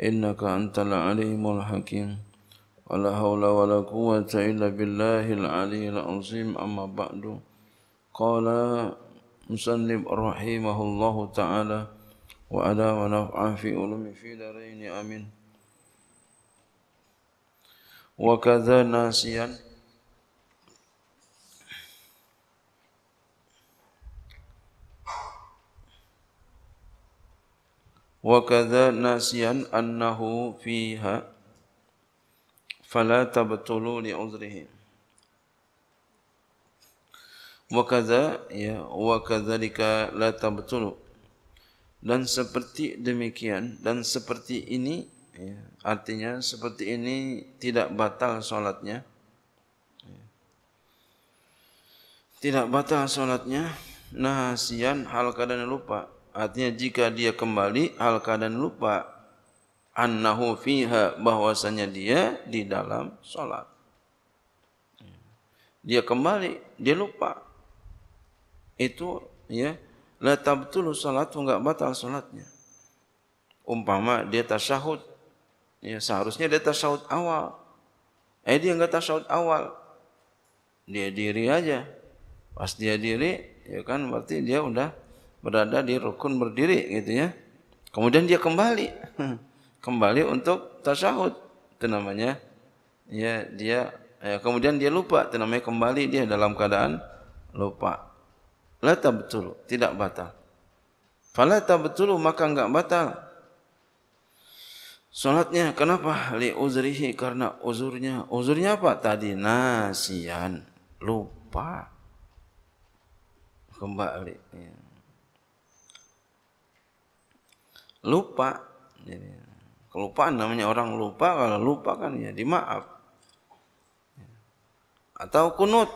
إنك أنت العليم الحكيم ولا حول ولا قوة إلا بالله العلي العظيم أما بعد قال مسلم رحمه الله تعالى وألا ونفعا في علوم في دارين آمين وكذا ناسيا wa kadza nasiyan annahu fiha fala tabtulu li uzrihi wa kadza ya wa kadzalika la tabtulu dan seperti demikian dan seperti ini ya, artinya seperti ini tidak batal salatnya tidak batal salatnya nasian hal kadang lupa Artinya jika dia kembali hal keadaan lupa annahu fiha bahwasanya dia di dalam salat. Dia kembali, dia lupa. Itu ya, la tabtulu salatu enggak batal salatnya. Umpama dia tasyahud ya seharusnya dia tasyahud awal. Eh dia enggak tasyahud awal. Dia diri aja. Pas dia diri ya kan berarti dia udah berada di rukun berdiri gitu ya. Kemudian dia kembali. kembali untuk tasyahud. Itu namanya ya dia ya, kemudian dia lupa itu namanya kembali dia dalam keadaan lupa. La tabtulu, tidak batal. Fala tabtulu maka enggak batal. Salatnya kenapa? Li uzrihi karena uzurnya. Uzurnya apa? Tadi nasian, lupa. Kembali. Ya lupa jadi kelupaan namanya orang lupa kalau lupa kan ya dimaaf atau kunut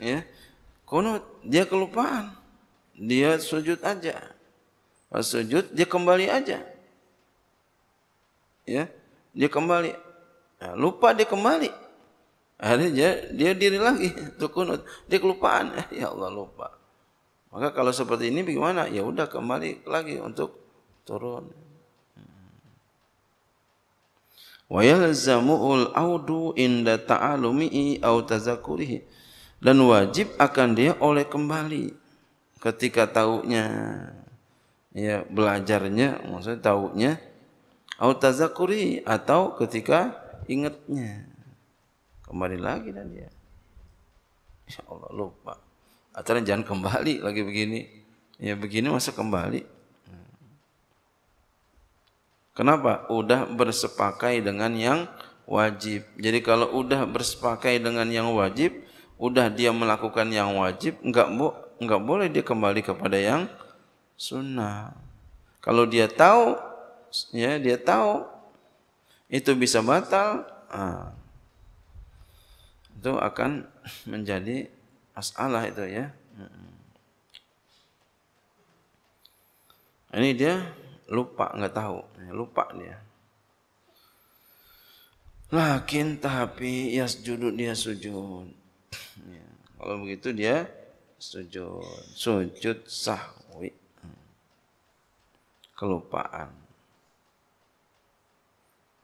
ya kunut dia kelupaan dia sujud aja pas sujud dia kembali aja ya dia kembali nah, lupa dia kembali akhirnya dia, dia diri lagi tuh kunut dia kelupaan ya Allah lupa maka kalau seperti ini bagaimana ya udah kembali lagi untuk turun wa yalzamu'ul audu inda ta'alumi'i au tazakurihi dan wajib akan dia oleh kembali ketika taunya ya belajarnya maksudnya taunya au tazakuri atau ketika ingatnya kembali lagi dan dia insyaallah Allah lupa acara jangan kembali lagi begini ya begini masa kembali Kenapa? Udah bersepakai dengan yang wajib. Jadi kalau udah bersepakai dengan yang wajib, udah dia melakukan yang wajib, enggak bo enggak boleh dia kembali kepada yang sunnah. Kalau dia tahu, ya dia tahu itu bisa batal, nah, itu akan menjadi masalah itu ya. Hmm. Ini dia lupa nggak tahu eh, lupa dia lakin tapi ya sujud dia sujud ya. kalau begitu dia sujud sujud sahwi kelupaan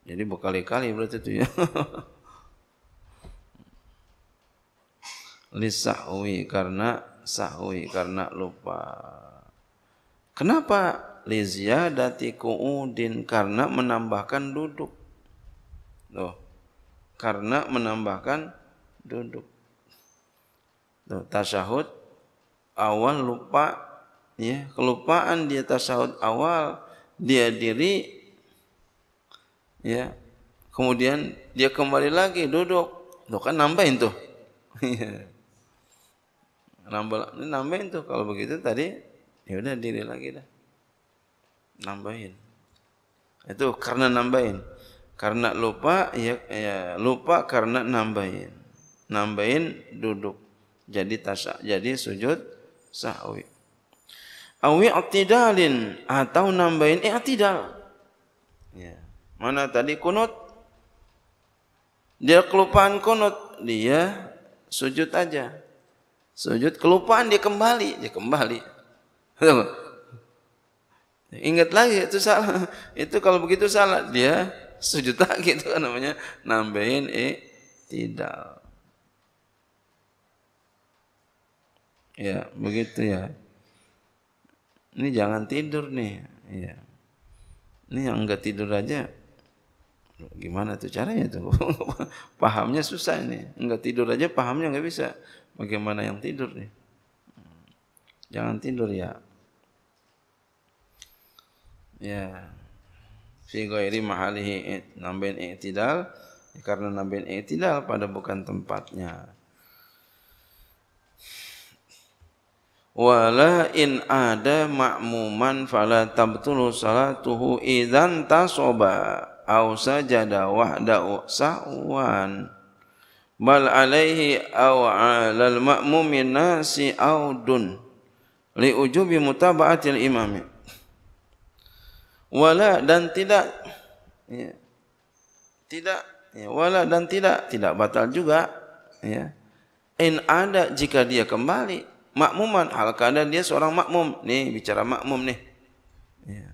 jadi berkali-kali berarti itu ya lisahwi karena sahwi karena lupa Kenapa dati kuudin karena menambahkan duduk. loh, Karena menambahkan duduk. loh tasyahud awal lupa ya, kelupaan dia tasahud awal dia diri ya. Kemudian dia kembali lagi duduk. loh kan nambahin tuh. Iya. nambah nambahin tuh kalau begitu tadi ya udah diri lagi dah nambahin itu karena nambahin karena lupa ya, ya lupa karena nambahin nambahin duduk jadi tasya jadi sujud sahwi awi i'tidalin atau nambahin i'tidal ya mana tadi kunut dia kelupaan kunut dia sujud aja sujud kelupaan dia kembali dia kembali Ingat lagi itu salah. Itu kalau begitu salah dia sujud lagi itu kan namanya nambahin eh tidak. Ya, begitu ya. Ini jangan tidur nih, ya. Ini yang enggak tidur aja gimana tuh caranya tuh pahamnya susah ini enggak tidur aja pahamnya enggak bisa bagaimana yang tidur nih Jangan tidur ya. Ya. Fi ghairi mahalihi nambahin i'tidal ya karena nambahin i'tidal pada bukan tempatnya. Wala in ada makmuman fala tabtulu salatuhu idzan tasoba au sajada wahda sahwan bal alaihi au alal ma'mumin nasi audun li ujubi mutaba'atil imami wala dan tidak ya, tidak ya, wala dan tidak tidak batal juga ya in ada jika dia kembali makmuman hal keadaan dia seorang makmum nih bicara makmum nih ya.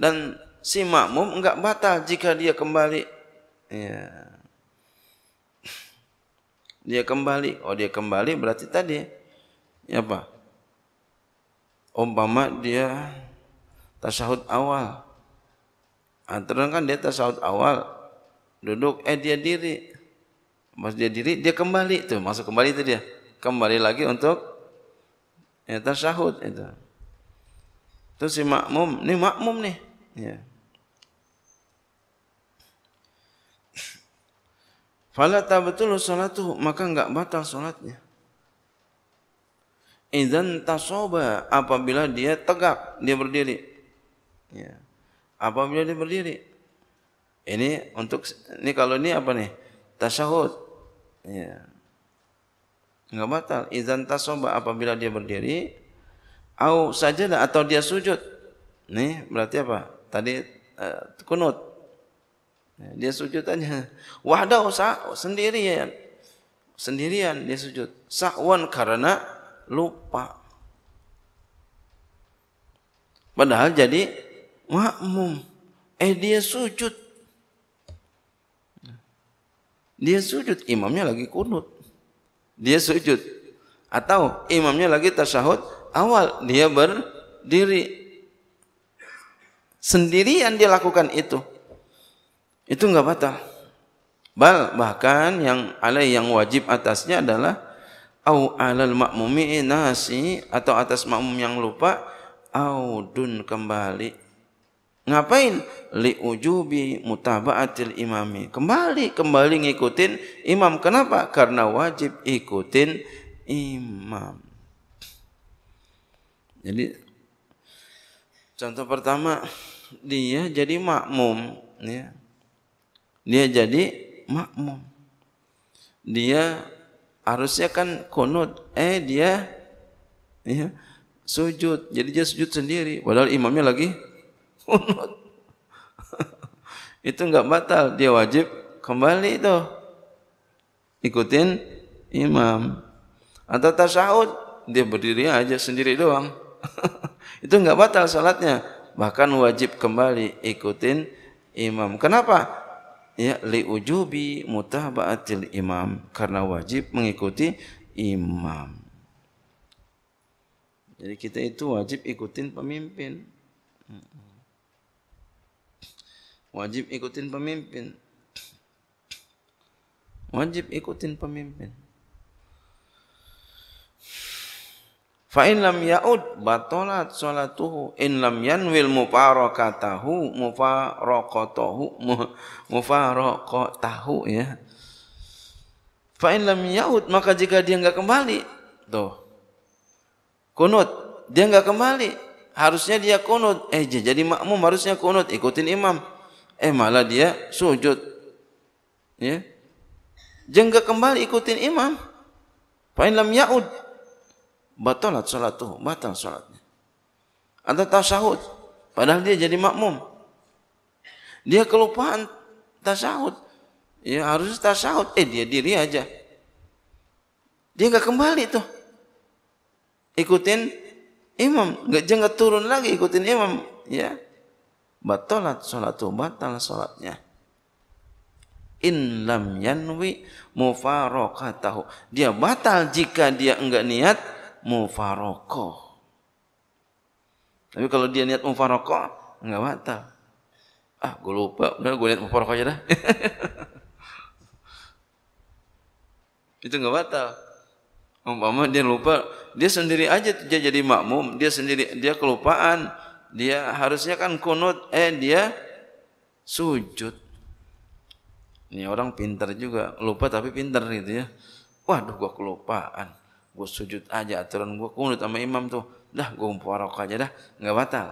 dan si makmum enggak batal jika dia kembali ya dia kembali oh dia kembali berarti tadi ya apa umpama dia tasahud awal aturan ah, kan dia tasahud awal duduk eh dia diri pas dia diri dia kembali tuh masuk kembali itu dia kembali lagi untuk ya, tasahud itu terus si makmum nih makmum nih ya Fala tabtulu tuh maka enggak batal salatnya Izan tasoba apabila dia tegak dia berdiri ya apabila dia berdiri ini untuk ini kalau ini apa nih tasyahud ya enggak batal Izan tasoba apabila dia berdiri au sajadah atau dia sujud nih berarti apa tadi uh, kunut ya, dia sujud aja wahdahu sendirian sendirian dia sujud sahwan karena lupa. Padahal jadi makmum. Eh dia sujud. Dia sujud, imamnya lagi kunut. Dia sujud. Atau imamnya lagi tasyahud awal, dia berdiri. Sendirian dia lakukan itu. Itu enggak batal. Bal bahkan yang alai yang wajib atasnya adalah au alal makmumi nasi atau atas makmum yang lupa audun kembali ngapain li ujubi mutabaatil imami kembali kembali ngikutin imam kenapa karena wajib ikutin imam jadi contoh pertama dia jadi makmum ya dia jadi makmum dia harusnya kan kunut eh dia ya, sujud jadi dia sujud sendiri padahal imamnya lagi kunut itu enggak batal dia wajib kembali itu ikutin imam atau tasyahud dia berdiri aja sendiri doang itu enggak batal salatnya bahkan wajib kembali ikutin imam kenapa ya li ujubi mutabaatil imam karena wajib mengikuti imam jadi kita itu wajib ikutin pemimpin wajib ikutin pemimpin wajib ikutin pemimpin Fa in lam yaud batalat salatuhu in lam yanwil mufarakatahu mufaraqatahu mufaraqatahu ya. Fa in lam yaud maka jika dia enggak kembali tuh. Kunut, dia enggak kembali. Harusnya dia kunut. Eh jadi makmum harusnya kunut ikutin imam. Eh malah dia sujud. Ya. Dia enggak kembali ikutin imam. Fa in lam yaud batalat salatuhu, batal salatnya. Atau tasahud, padahal dia jadi makmum. Dia kelupaan tasahud. Ya harus tasahud, eh dia diri aja. Dia nggak kembali tuh. Ikutin imam, nggak jangan turun lagi ikutin imam, ya. Batalat salatuhu, batal salatnya in lam yanwi mufaraqatahu. Dia batal jika dia enggak niat mufarokoh. Tapi kalau dia niat mufarokoh, nggak batal. Ah, gue lupa. Udah, gue niat mufarokoh aja dah. itu nggak batal. Umpama dia lupa, dia sendiri aja dia jadi makmum, dia sendiri dia kelupaan, dia harusnya kan kunut, eh dia sujud. Ini orang pintar juga, lupa tapi pintar gitu ya. Waduh, gua kelupaan gue sujud aja aturan gue kunut sama imam tuh dah gue umpuarok aja dah nggak batal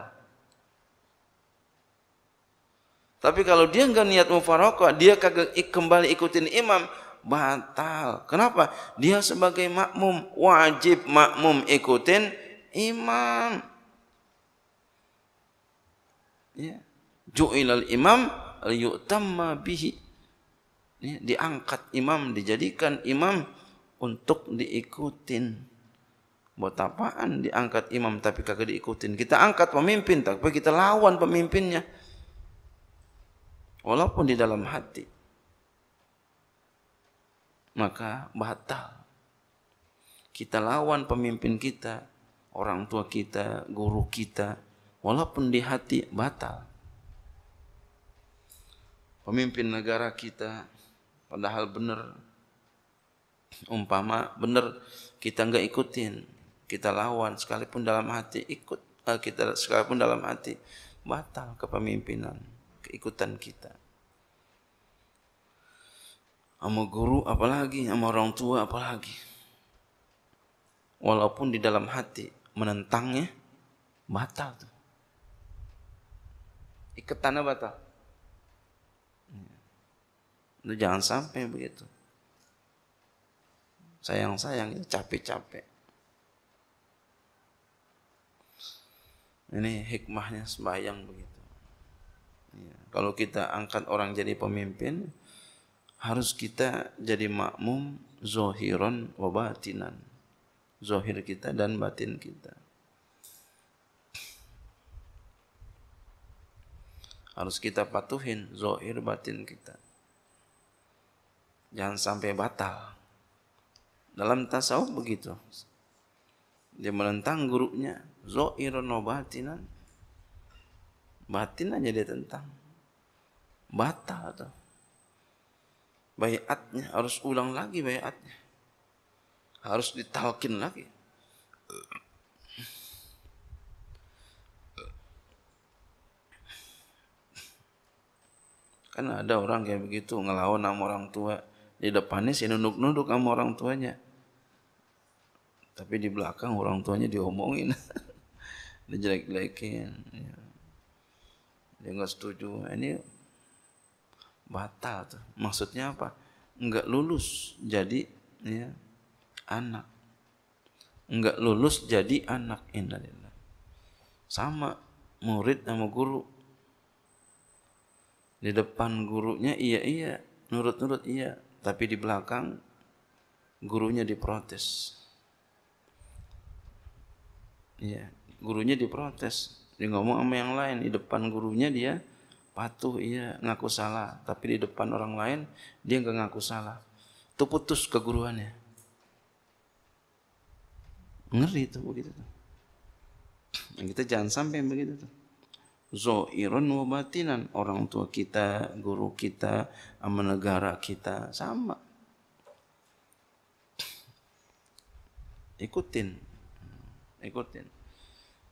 tapi kalau dia nggak niat mufarokah, dia kagak kembali ikutin imam, batal. Kenapa? Dia sebagai makmum, wajib makmum ikutin imam. Ya. Ju'ilal imam liyutamma bihi. Ya. Diangkat imam, dijadikan imam untuk diikutin. Buat apaan diangkat imam tapi kagak diikutin? Kita angkat pemimpin tapi kita lawan pemimpinnya. Walaupun di dalam hati. Maka batal. Kita lawan pemimpin kita, orang tua kita, guru kita. Walaupun di hati batal. Pemimpin negara kita padahal benar umpama benar kita nggak ikutin kita lawan sekalipun dalam hati ikut eh, kita sekalipun dalam hati batal kepemimpinan keikutan kita sama guru apalagi sama orang tua apalagi walaupun di dalam hati menentangnya batal tuh iketannya batal iya. jangan sampai begitu sayang-sayang itu capek-capek. Ini hikmahnya sembahyang begitu. Ya. Kalau kita angkat orang jadi pemimpin, harus kita jadi makmum zohiron wa batinan. Zohir kita dan batin kita. Harus kita patuhin zohir batin kita. Jangan sampai batal. Dalam tasawuf begitu. Dia menentang gurunya. Zo'iron batinan. Batin aja dia tentang. Batal tuh. Bayatnya harus ulang lagi bayatnya. Harus ditalkin lagi. Kan ada orang kayak begitu ngelawan sama orang tua. Di depannya si nunduk-nunduk sama orang tuanya. Tapi di belakang orang tuanya diomongin. Dijelek-jelekin. Ya. Dia nggak setuju. Ini batal tuh. Maksudnya apa? Nggak lulus jadi ya, anak. Nggak lulus jadi anak. Innalillah. Sama murid sama guru. Di depan gurunya iya-iya. Nurut-nurut iya. Tapi di belakang gurunya diprotes. Iya, gurunya diprotes. Dia ngomong sama yang lain, di depan gurunya dia patuh iya ngaku salah, tapi di depan orang lain dia nggak ngaku salah. Itu putus keguruannya. Ngeri itu begitu tuh. Nah, kita jangan sampai begitu tuh. zohiran wa batinan orang tua kita, guru kita, negara kita sama. Ikutin. Ikutin.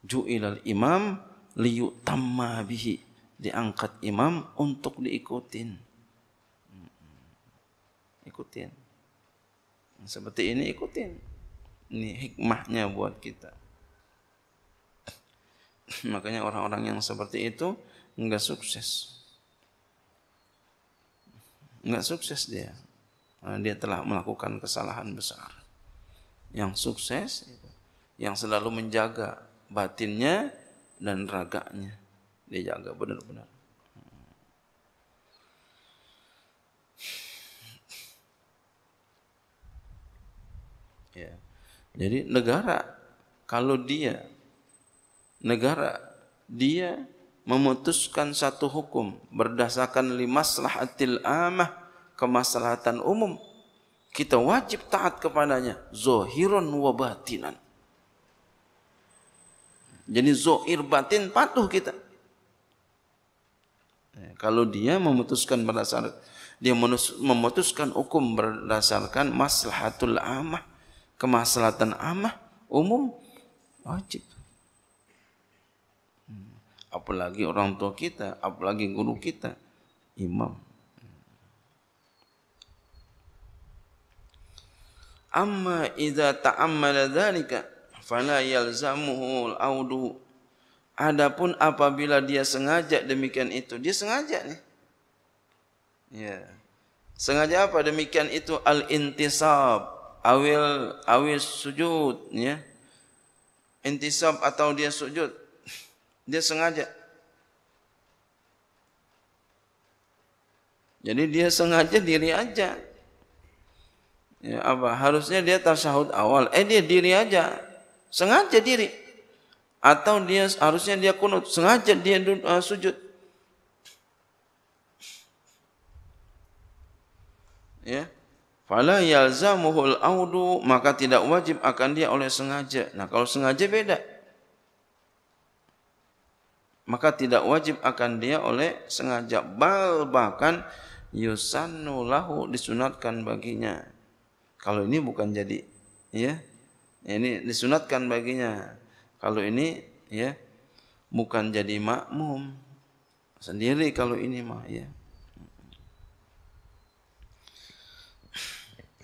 Ju'ilal imam liyutamma bihi. Diangkat imam untuk diikutin. Ikutin. Seperti ini ikutin. Ini hikmahnya buat kita. Makanya orang-orang yang seperti itu enggak sukses. Enggak sukses dia. Dia telah melakukan kesalahan besar. Yang sukses, yang selalu menjaga batinnya dan raganya. Dia jaga benar-benar. Ya. Jadi negara kalau dia negara dia memutuskan satu hukum berdasarkan selahatil amah kemaslahatan umum kita wajib taat kepadanya zohiron wa batinan jadi zohir batin patuh kita eh, kalau dia memutuskan berdasar dia memutuskan hukum berdasarkan maslahatul amah kemaslahatan amah umum wajib apalagi orang tua kita, apalagi guru kita, imam. Amma idza ta'ammala dzalika fala yalzamuhul audu. Adapun apabila dia sengaja demikian itu, dia sengaja nih. Ya. Sengaja apa demikian itu al intisab awil awis sujud ya. Intisab atau dia sujud Dia sengaja. Jadi dia sengaja diri aja. Ya apa? Harusnya dia tasahud awal. Eh dia diri aja. Sengaja diri. Atau dia harusnya dia kunut. Sengaja dia uh, sujud. Ya. Fala yalzamuhul audu maka tidak wajib akan dia oleh sengaja. Nah, kalau sengaja beda maka tidak wajib akan dia oleh sengaja bal bahkan yusannu lahu disunatkan baginya. Kalau ini bukan jadi ya. Ini disunatkan baginya. Kalau ini ya bukan jadi makmum sendiri kalau ini mah ya.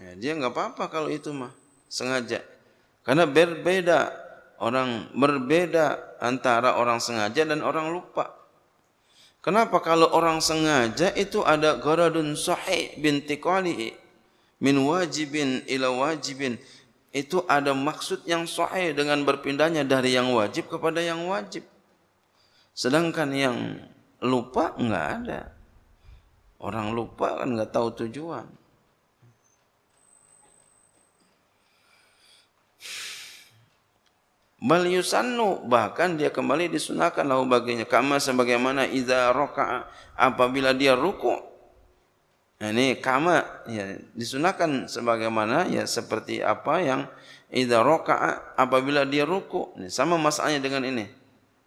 ya dia nggak apa-apa kalau itu mah sengaja karena berbeda orang berbeda antara orang sengaja dan orang lupa. Kenapa kalau orang sengaja itu ada gharadun sahih binti tiqalihi min wajibin ila wajibin itu ada maksud yang sahih dengan berpindahnya dari yang wajib kepada yang wajib. Sedangkan yang lupa enggak ada. Orang lupa kan enggak tahu tujuan. bal yusannu bahkan dia kembali disunahkan lahu baginya kama sebagaimana idza raka'a apabila dia ruku nah, ini kama ya disunahkan sebagaimana ya seperti apa yang idza raka'a apabila dia ruku ini sama masalahnya dengan ini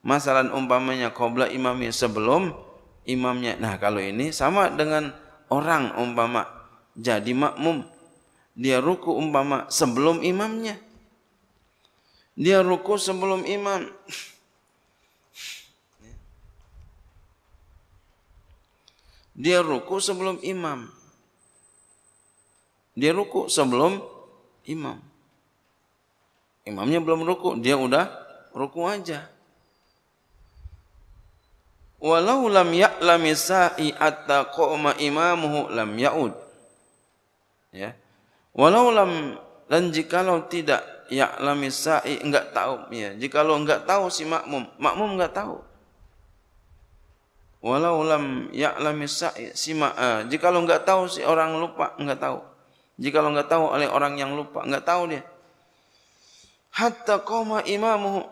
masalah umpamanya qabla imamnya sebelum imamnya nah kalau ini sama dengan orang umpama jadi makmum dia ruku umpama sebelum imamnya dia ruku sebelum imam. Dia ruku sebelum imam. Dia ruku sebelum imam. Imamnya belum ruku, dia udah ruku aja. Walau lam ya'lami sa'i atta qoma imamuhu lam ya'ud. Ya. Walau lam dan jikalau tidak ya'lami sa'i enggak tahu ya. Jika lo enggak tahu si makmum, makmum enggak tahu. Walau lam ya'lami sa'i si ma uh, jika lo enggak tahu si orang lupa enggak tahu. Jika lo enggak tahu oleh orang yang lupa enggak tahu dia. Hatta qoma imamuhu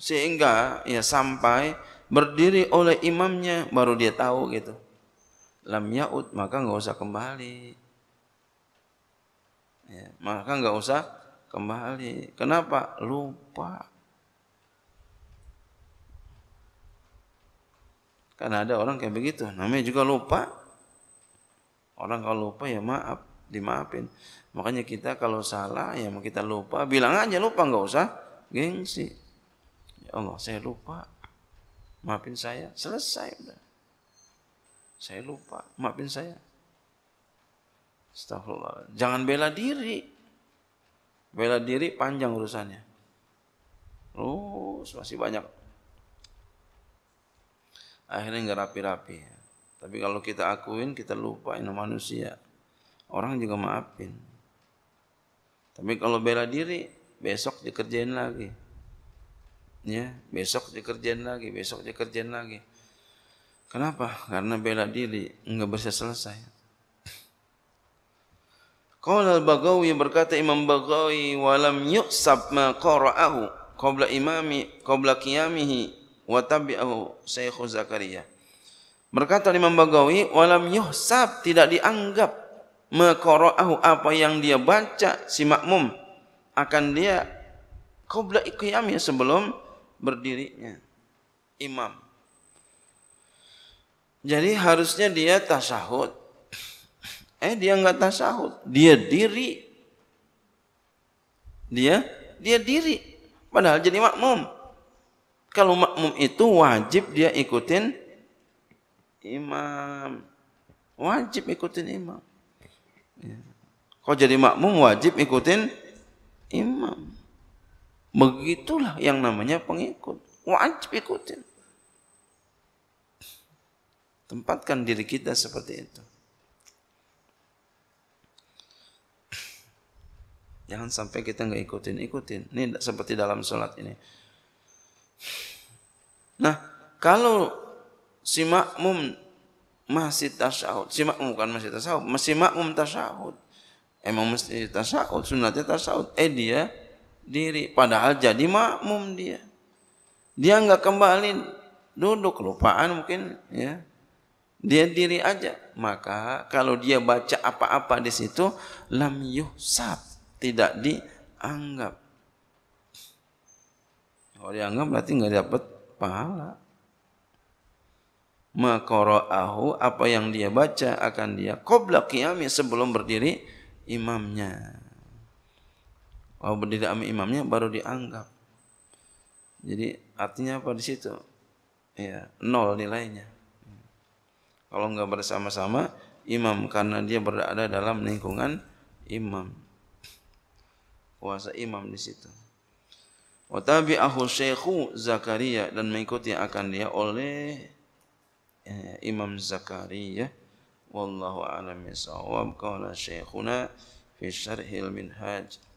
sehingga ya sampai berdiri oleh imamnya baru dia tahu gitu. Lam yaud maka enggak usah kembali. Ya, maka enggak usah kembali. Kenapa? Lupa. Karena ada orang kayak begitu, namanya juga lupa. Orang kalau lupa ya maaf, dimaafin. Makanya kita kalau salah ya kita lupa, bilang aja lupa nggak usah gengsi. Ya Allah, saya lupa. Maafin saya, selesai udah. Saya lupa, maafin saya. Astagfirullah. Jangan bela diri. Bela diri panjang urusannya. Terus masih banyak. Akhirnya nggak rapi-rapi. Tapi kalau kita akuin, kita lupain manusia. Orang juga maafin. Tapi kalau bela diri, besok dikerjain lagi. Ya, besok dikerjain lagi, besok dikerjain lagi. Kenapa? Karena bela diri nggak bisa selesai. Qala al bagawi berkata Imam bagawi walam yu'sab ma qara'ahu qabla imami qabla qiyamihi wa tabi'ahu Syekh Zakaria. Berkata Imam Bagawi, walam yuhsab tidak dianggap mekoraahu apa yang dia baca si makmum akan dia qabla iqyamnya sebelum berdirinya imam. Jadi harusnya dia tasahud Eh dia nggak tasahud, dia diri. Dia dia diri. Padahal jadi makmum. Kalau makmum itu wajib dia ikutin imam. Wajib ikutin imam. Ya. Kau jadi makmum wajib ikutin imam. Begitulah yang namanya pengikut. Wajib ikutin. Tempatkan diri kita seperti itu. Jangan sampai kita nggak ikutin, ikutin. Ini seperti dalam sholat ini. Nah, kalau si makmum masih tasawuf si makmum kan masih tasawuf masih makmum tasawuf Emang mesti tasyahud, sunatnya tasawuf Eh dia diri, padahal jadi makmum dia. Dia nggak kembali duduk, lupaan mungkin ya. Dia diri aja. Maka kalau dia baca apa-apa di situ, lam yuhsab tidak dianggap. Kalau dianggap berarti nggak dapat pahala. Makoro'ahu apa yang dia baca akan dia qobla qiyami sebelum berdiri imamnya. Kalau berdiri ami imamnya baru dianggap. Jadi artinya apa di situ? Ya, nol nilainya. Kalau nggak bersama-sama imam karena dia berada dalam lingkungan imam puasa imam di situ. Watabi ahu syekhu Zakaria dan mengikuti akan dia oleh eh, Imam Zakaria. Wallahu a'lam bishawab. kala syekhuna fi syarhil minhaj.